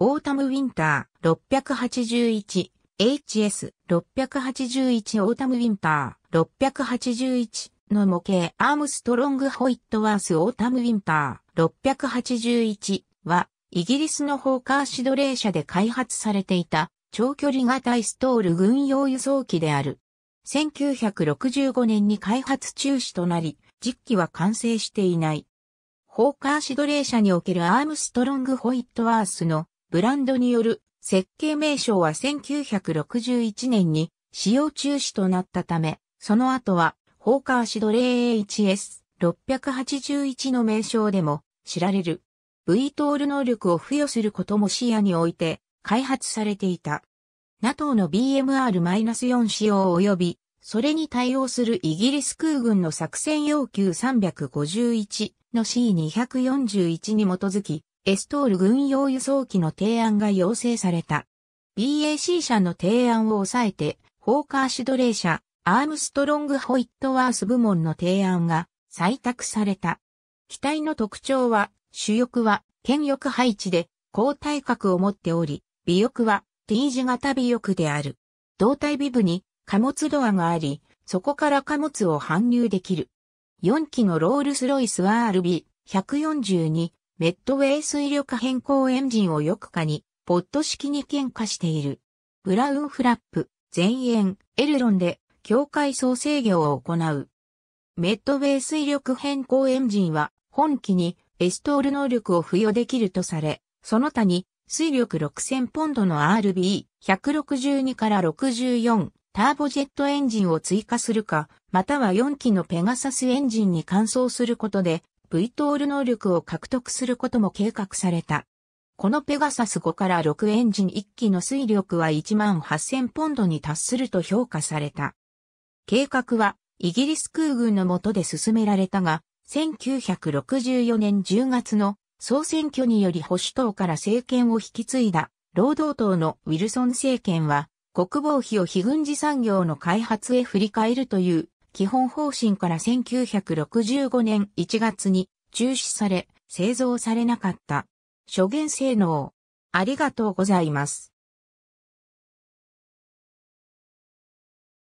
オータムウィンター 681HS681 オータムウィンター681の模型アームストロングホイットワースオータムウィンター681はイギリスのホーカーシドレー社で開発されていた長距離型イストール軍用輸送機である。1965年に開発中止となり、実機は完成していない。ホーカーシドレー社におけるアームストロングホイットワースのブランドによる設計名称は1961年に使用中止となったため、その後は、ホーカーシドレー HS681 の名称でも知られる V トール能力を付与することも視野において開発されていた。NATO の BMR-4 仕様及び、それに対応するイギリス空軍の作戦要求351の C241 に基づき、エストール軍用輸送機の提案が要請された。BAC 社の提案を抑えて、フォーカーシドレー社、アームストロング・ホイットワース部門の提案が採択された。機体の特徴は、主翼は、剣翼配置で、高体格を持っており、尾翼は T 字型尾翼である。胴体尾部に貨物ドアがあり、そこから貨物を搬入できる。4機のロールスロイス RB142 メッドウェイ水力変更エンジンをよくかに、ポット式に喧嘩している。ブラウンフラップ、前縁、エルロンで、境界層制御を行う。メッドウェイ水力変更エンジンは、本機にエストール能力を付与できるとされ、その他に、水力6000ポンドの RB162 から64ターボジェットエンジンを追加するか、または4機のペガサスエンジンに換装することで、V トール能力を獲得することも計画された。このペガサス5から6エンジン1機の推力は1万8000ポンドに達すると評価された。計画はイギリス空軍の下で進められたが、1964年10月の総選挙により保守党から政権を引き継いだ労働党のウィルソン政権は国防費を非軍事産業の開発へ振り返るという基本方針から1965年1月に中止され、製造されなかった。諸元性能。ありがとうございます。